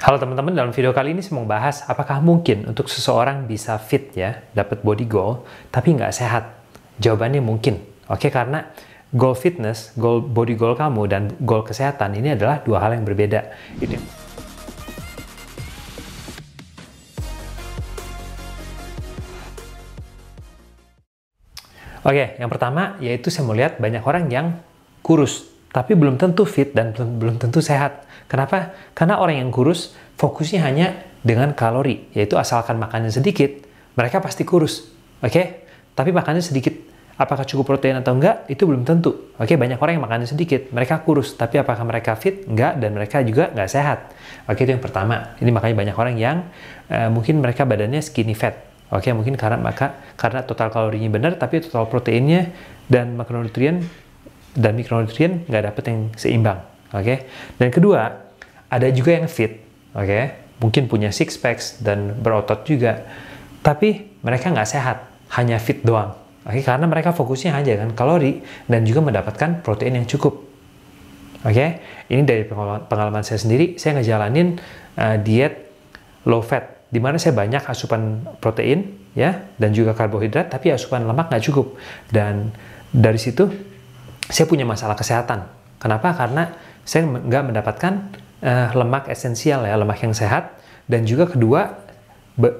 Halo teman-teman, dalam video kali ini saya mau bahas apakah mungkin untuk seseorang bisa fit ya, dapat body goal, tapi nggak sehat? Jawabannya mungkin. Oke, karena goal fitness, goal body goal kamu, dan goal kesehatan ini adalah dua hal yang berbeda. Ini. Oke, yang pertama yaitu saya mau lihat banyak orang yang kurus tapi belum tentu fit dan belum, tentu sehat. Kenapa? Karena orang yang kurus fokusnya hanya dengan kalori, yaitu asalkan makannya sedikit, mereka pasti kurus. Oke? Okay? Tapi makannya sedikit. Apakah cukup protein atau enggak? Itu belum tentu. Oke, okay? banyak orang yang makannya sedikit, mereka kurus, tapi apakah mereka fit? Enggak, dan mereka juga enggak sehat. Oke, okay, itu yang pertama. Ini makanya banyak orang yang uh, mungkin mereka badannya skinny fat, Oke, okay, mungkin karena maka karena total kalorinya benar tapi total proteinnya dan makronutrien dan mikronutrien nggak dapat yang seimbang. Oke. Okay? Dan kedua, ada juga yang fit. Oke. Okay? Mungkin punya six packs dan berotot juga. Tapi mereka nggak sehat, hanya fit doang. Oke, okay? karena mereka fokusnya hanya kan kalori dan juga mendapatkan protein yang cukup. Oke, okay? ini dari pengalaman, pengalaman saya sendiri, saya ngejalanin uh, diet low fat, di mana saya banyak asupan protein ya dan juga karbohidrat, tapi asupan lemak nggak cukup. Dan dari situ saya punya masalah kesehatan. Kenapa? Karena saya nggak mendapatkan uh, lemak esensial ya, lemak yang sehat. Dan juga kedua,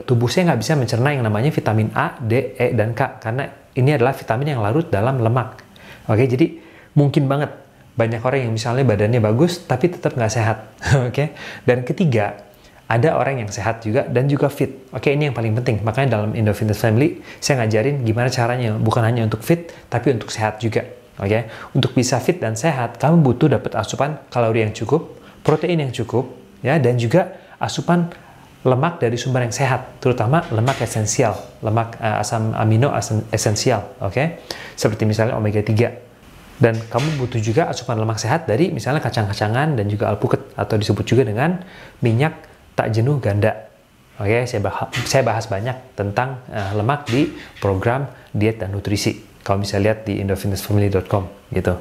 tubuh saya nggak bisa mencerna yang namanya vitamin A, D, E, dan K. Karena ini adalah vitamin yang larut dalam lemak. Oke, jadi mungkin banget banyak orang yang misalnya badannya bagus tapi tetap nggak sehat. Oke, dan ketiga, ada orang yang sehat juga dan juga fit. Oke, ini yang paling penting. Makanya dalam Indo Fitness Family, saya ngajarin gimana caranya bukan hanya untuk fit, tapi untuk sehat juga. Oke, okay? untuk bisa fit dan sehat, kamu butuh dapat asupan kalori yang cukup, protein yang cukup, ya, dan juga asupan lemak dari sumber yang sehat, terutama lemak esensial, lemak uh, asam amino asam esensial, oke? Okay? Seperti misalnya omega 3. Dan kamu butuh juga asupan lemak sehat dari misalnya kacang-kacangan dan juga alpukat atau disebut juga dengan minyak tak jenuh ganda. Oke, okay? saya bahas, banyak tentang eh, lemak di program diet dan nutrisi. Kamu bisa lihat di indofitnessfamily.com gitu.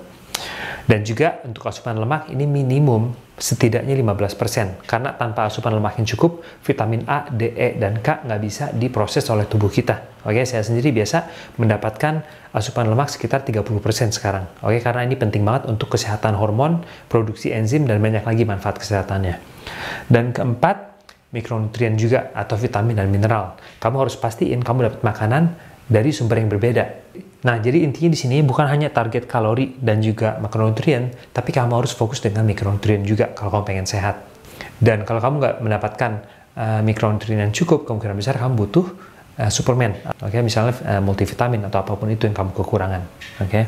Dan juga untuk asupan lemak ini minimum setidaknya 15% karena tanpa asupan lemak yang cukup vitamin A, D, E dan K nggak bisa diproses oleh tubuh kita. Oke, saya sendiri biasa mendapatkan asupan lemak sekitar 30% sekarang. Oke, karena ini penting banget untuk kesehatan hormon, produksi enzim dan banyak lagi manfaat kesehatannya. Dan keempat, mikronutrien juga atau vitamin dan mineral. Kamu harus pastiin kamu dapat makanan dari sumber yang berbeda Nah, jadi intinya di sini bukan hanya target kalori dan juga makronutrien, tapi kamu harus fokus dengan mikronutrien juga kalau kamu pengen sehat. Dan kalau kamu nggak mendapatkan uh, mikronutrien yang cukup, kemungkinan besar kamu butuh uh, eh, suplemen, oke, okay? misalnya uh, multivitamin atau apapun itu yang kamu kekurangan, oke. Okay?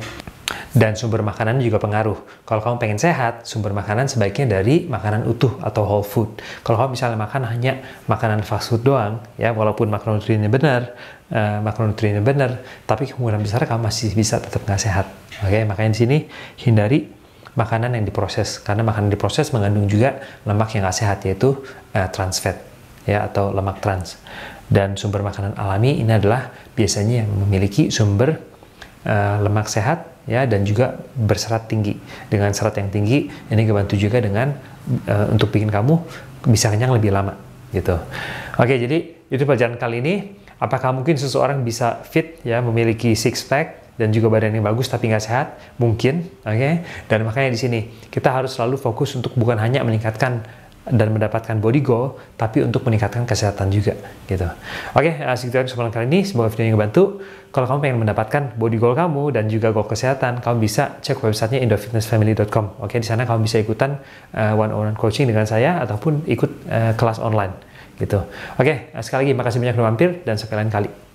Dan sumber makanan juga pengaruh. Kalau kamu pengen sehat, sumber makanan sebaiknya dari makanan utuh atau whole food. Kalau kamu misalnya makan hanya makanan fast food doang, ya walaupun makronutriennya benar, uh, makronutriennya benar, tapi kemungkinan besar kamu masih bisa tetap nggak sehat. Oke, okay? makanya di sini hindari makanan yang diproses karena makanan diproses mengandung juga lemak yang nggak sehat yaitu uh, trans fat ya atau lemak trans dan sumber makanan alami ini adalah biasanya yang memiliki sumber uh, lemak sehat ya dan juga berserat tinggi. Dengan serat yang tinggi ini membantu juga dengan uh, untuk bikin kamu bisa kenyang lebih lama gitu. Oke, jadi itu pelajaran kali ini. Apakah mungkin seseorang bisa fit ya memiliki six pack dan juga badan yang bagus tapi nggak sehat? Mungkin, oke. Okay? Dan makanya di sini kita harus selalu fokus untuk bukan hanya meningkatkan dan mendapatkan body goal, tapi untuk meningkatkan kesehatan juga, gitu. Oke, okay, eh, segitu aja kesempatan kali ini. Semoga videonya membantu. Kalau kamu pengen mendapatkan body goal kamu dan juga goal kesehatan, kamu bisa cek websitenya indofitnessfamily.com. Oke, okay, di sana kamu bisa ikutan uh, one-on-one coaching dengan saya ataupun ikut uh, kelas online, gitu. Oke, okay, sekali lagi makasih banyak sudah mampir dan sekalian kali.